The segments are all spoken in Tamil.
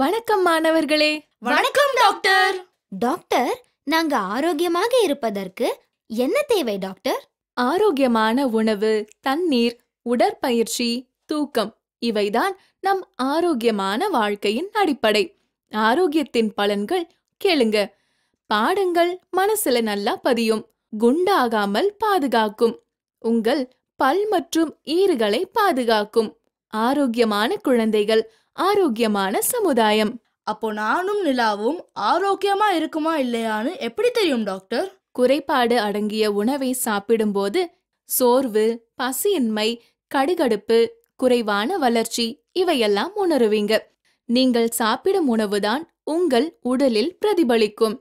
வணக்கம் மாணவர்களே வணக்கம் டாக்டர் டாக்டர் நாங்க ஆரோக்கியமாக இருப்பதற்கு என்ன தேவை டாக்டர் ஆரோக்கியமான உணவு தண்ணீர் உடற்பயிற்சி தூக்கம் இவைதான் நம் ஆரோக்கியமான வாழ்க்கையின் அடிப்படை ஆரோக்கியத்தின் பலன்கள் கேளுங்க பாடங்கள் மனசுல நல்லா பதியும் குண்டாகாமல் பாதுகாக்கும் உங்கள் பல் மற்றும் ஈறுகளை பாதுகாக்கும் ஆரோக்கியமான குழந்தைகள் ஆரோக்கியமான சமுதாயம் அப்போ நானும் நிலாவும் ஆரோக்கியமா இருக்குமா இல்லையான்னு எப்படி தெரியும் டாக்டர் குறைபாடு அடங்கிய உணவை சாப்பிடும்போது சோர்வு பசியின்மை கடுகடுப்பு குறைவான வளர்ச்சி இவையெல்லாம் உணருவீங்க நீங்கள் சாப்பிடும் உணவுதான் உங்கள் உடலில் பிரதிபலிக்கும்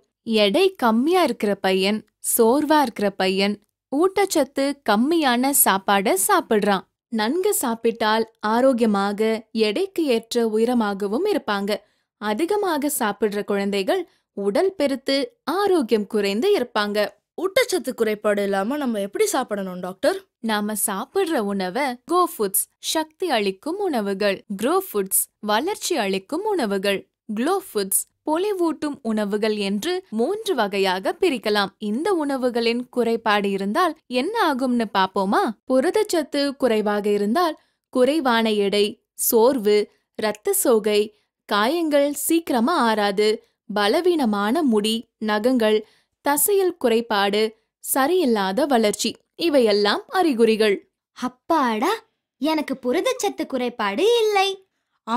எடை கம்மியா இருக்கிற பையன் சோர்வா இருக்கிற பையன் ஊட்டச்சத்து கம்மியான சாப்பாடை சாப்பிடுறான் நன்கு சாப்பிட்டால் ஆரோக்கியமாக எடைக்கு ஏற்ற உயரமாகவும் இருப்பாங்க அதிகமாக சாப்பிடுற குழந்தைகள் உடல் பெருத்து ஆரோக்கியம் குறைந்து இருப்பாங்க ஊட்டச்சத்து குறைபாடு இல்லாம நம்ம எப்படி சாப்பிடணும் டாக்டர் நாம சாப்பிடுற உணவை கோ ஃபுட்ஸ் சக்தி அளிக்கும் உணவுகள் க்ரோ ஃபுட்ஸ் வளர்ச்சி அளிக்கும் உணவுகள் குளோஃபுட்ஸ் பொலிவூட்டும் உணவுகள் என்று மூன்று வகையாக பிரிக்கலாம் இந்த உணவுகளின் குறைபாடு இருந்தால் என்ன ஆகும்னு பாப்போமா புரதச்சத்து குறைவாக இருந்தால் குறைவான எடை சோர்வு இரத்த சோகை காயங்கள் சீக்கிரமா ஆறாது பலவீனமான முடி நகங்கள் தசையில் குறைபாடு சரியில்லாத வளர்ச்சி இவையெல்லாம் அறிகுறிகள் அப்பாடா எனக்கு புரதச்சத்து குறைபாடு இல்லை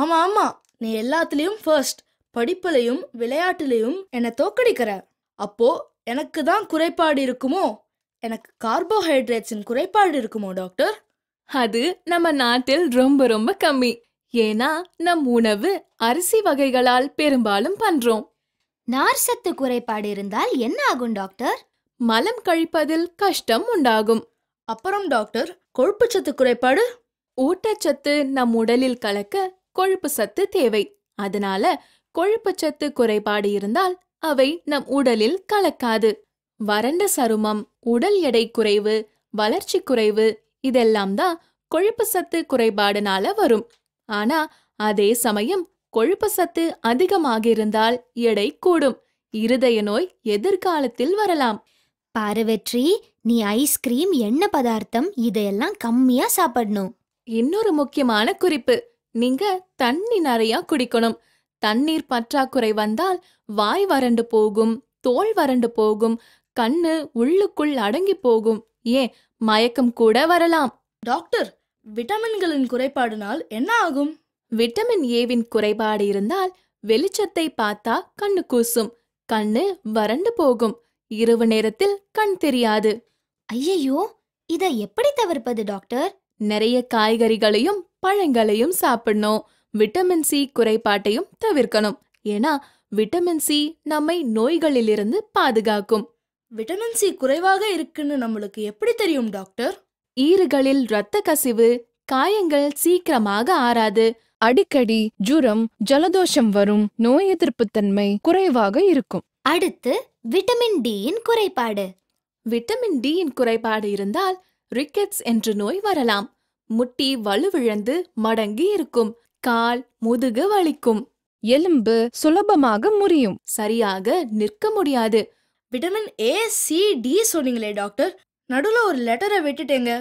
ஆமா ஆமா நீ எல்லாத்துலயும் ஃபர்ஸ்ட் படிப்பலையும் விளையாட்டுலையும் என்னை தோக்கடிக்கிற அப்போ எனக்கு தான் குறைபாடு இருக்குமோ எனக்கு கார்போஹைட்ரேட்ஸின் குறைபாடு இருக்குமோ டாக்டர் அது நம்ம நாட்டில் ரொம்ப ரொம்ப கம்மி ஏன்னா நம் உணவு அரிசி வகைகளால் பெரும்பாலும் பண்றோம் நார்சத்து குறைபாடு இருந்தால் என்ன ஆகும் டாக்டர் மலம் கழிப்பதில் கஷ்டம் உண்டாகும் அப்புறம் டாக்டர் கொழுப்பு சத்து குறைபாடு ஊட்டச்சத்து நம் உடலில் கலக்க கொழுப்பு சத்து தேவை அதனால கொழுப்புச்சத்து குறைபாடு இருந்தால் அவை நம் உடலில் கலக்காது வறண்ட சருமம் உடல் எடை குறைவு வளர்ச்சி குறைவு இதெல்லாம் தான் கொழுப்பு சத்து குறைபாடுனால வரும் ஆனா அதே சமயம் கொழுப்பு சத்து அதிகமாக இருந்தால் எடை கூடும் இருதய நோய் எதிர்காலத்தில் வரலாம் பாரவெற்றி நீ ஐஸ்கிரீம் எண்ணெய் பதார்த்தம் இதையெல்லாம் கம்மியா சாப்பிடணும் இன்னொரு முக்கியமான குறிப்பு நீங்க தண்ணி நிறைய குடிக்கணும் தண்ணீர் பற்றாக்குறை வந்தால் வாய் வறண்டு போகும் தோல் வறண்டு போகும் கண்ணு உள்ளுக்குள் அடங்கி போகும் ஏன் மயக்கம் கூட வரலாம் டாக்டர் விட்டமின்களின் குறைபாடுனால் என்ன ஆகும் விட்டமின் ஏவின் குறைபாடு இருந்தால் வெளிச்சத்தை பார்த்தா கண்ணு கூசும் கண்ணு வறண்டு போகும் இரவு நேரத்தில் கண் தெரியாது ஐயையோ இதை எப்படி தவிர்ப்பது டாக்டர் நிறைய காய்கறிகளையும் பழங்களையும் சாப்பிடணும் விட்டமின் சி குறைபாட்டையும் தவிர்க்கணும் ஏன்னா விட்டமின் சி நம்மை நோய்களிலிருந்து பாதுகாக்கும் விட்டமின் சி குறைவாக இருக்குன்னு நம்மளுக்கு எப்படி தெரியும் டாக்டர் ஈறுகளில் இரத்த கசிவு காயங்கள் சீக்கிரமாக ஆறாது அடிக்கடி ஜுரம் ஜலதோஷம் வரும் நோய் எதிர்ப்பு தன்மை குறைவாக இருக்கும் அடுத்து விட்டமின் டி யின் குறைபாடு விட்டமின் டியின் குறைபாடு இருந்தால் ரிக்கெட்ஸ் என்ற நோய் வரலாம் முட்டி வலுவிழந்து மடங்கி இருக்கும் கால் முதுகு வலிக்கும் எலும்பு சுலபமாக முறியும் சரியாக நிற்க முடியாது விட்டமின் ஏ சி டி சொன்னீங்களே டாக்டர் நடுல ஒரு லெட்டரை விட்டுட்டேங்க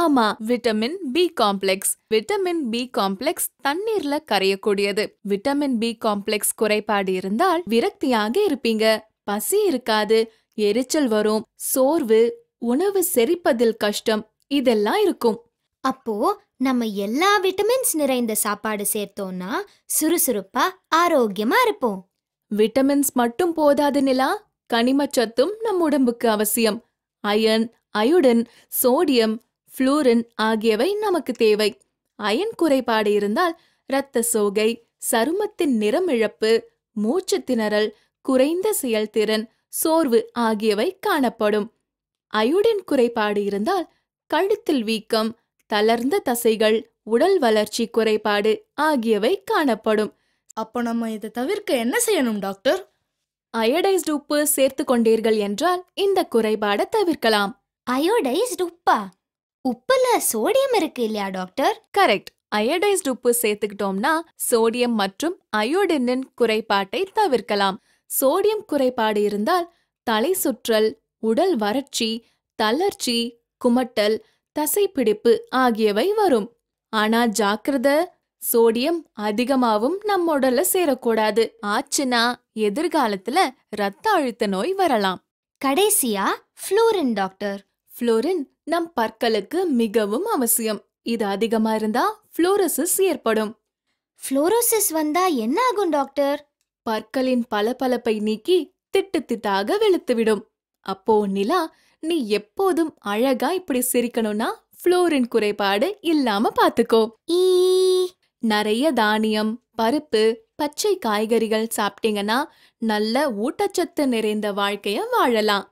ஆமா vitamin B complex vitamin B complex தண்ணீர்ல கரையக்கூடியது விட்டமின் பி காம்ப்ளெக்ஸ் குறைபாடு இருந்தால் விரக்தியாக இருப்பீங்க பசி இருக்காது எரிச்சல் வரும் சோர்வு உணவு செரிப்பதில் கஷ்டம் இதெல்லாம் இருக்கும் அப்போ நம்ம எல்லா விட்டமின்ஸ் நிறைந்த சாப்பாடு சேர்த்தோம்னா சுறுசுறுப்பா ஆரோக்கியமா இருப்போம் விட்டமின்ஸ் மட்டும் போதாது நிலா கனிமச்சத்தும் நம் உடம்புக்கு அவசியம் அயன் அயுடன் சோடியம் புளூரின் ஆகியவை நமக்கு தேவை அயன் குறைபாடு இருந்தால் இரத்த சோகை சருமத்தின் நிறம் இழப்பு மூச்சு திணறல் குறைந்த செயல்திறன் சோர்வு ஆகியவை காணப்படும் அயுடன் குறைபாடு இருந்தால் கழுத்தில் வீக்கம் தளர்ந்த தசைகள் உடல் வளர்ச்சி குறைபாடு ஆகியவை காணப்படும் அப்போ நம்ம இதை தவிர்க்க என்ன செய்யணும் டாக்டர் அயோடைஸ்டு உப்பு சேர்த்து கொண்டீர்கள் என்றால் இந்த குறைபாட தவிர்க்கலாம் அயோடைஸ்டு உப்பா உப்புல சோடியம் இருக்கு இல்லையா டாக்டர் கரெக்ட் அயோடைஸ்டு உப்பு சேர்த்துக்கிட்டோம்னா சோடியம் மற்றும் அயோடினின் குறைபாட்டை தவிர்க்கலாம் சோடியம் குறைபாடு இருந்தால் தலை சுற்றல் உடல் வறட்சி தளர்ச்சி குமட்டல் தசைப்பிடிப்பு ஆகியவை வரும் ஆனா ஜாக்கிரத சோடியம் அதிகமாவும் நம்ம உடல்ல சேரக்கூடாது ஆச்சுனா எதிர்காலத்துல ரத்த அழுத்த நோய் வரலாம் கடைசியா ஃப்ளூரின் டாக்டர் ஃப்ளூரின் நம் பற்களுக்கு மிகவும் அவசியம் இது அதிகமா இருந்தா புளோரோசிஸ் ஏற்படும் புளோரோசிஸ் வந்தா என்ன ஆகும் டாக்டர் பற்களின் பளபளப்பை நீக்கி திட்டு திட்டாக வெளுத்துவிடும் அப்போ நிலா நீ எப்போதும் அழகா இப்படி சிரிக்கணும்னா ஃப்ளோரின் குறைபாடு இல்லாம பாத்துக்கோ ஈ நிறைய தானியம் பருப்பு பச்சை காய்கறிகள் சாப்பிட்டீங்கன்னா நல்ல ஊட்டச்சத்து நிறைந்த வாழ்க்கைய வாழலாம்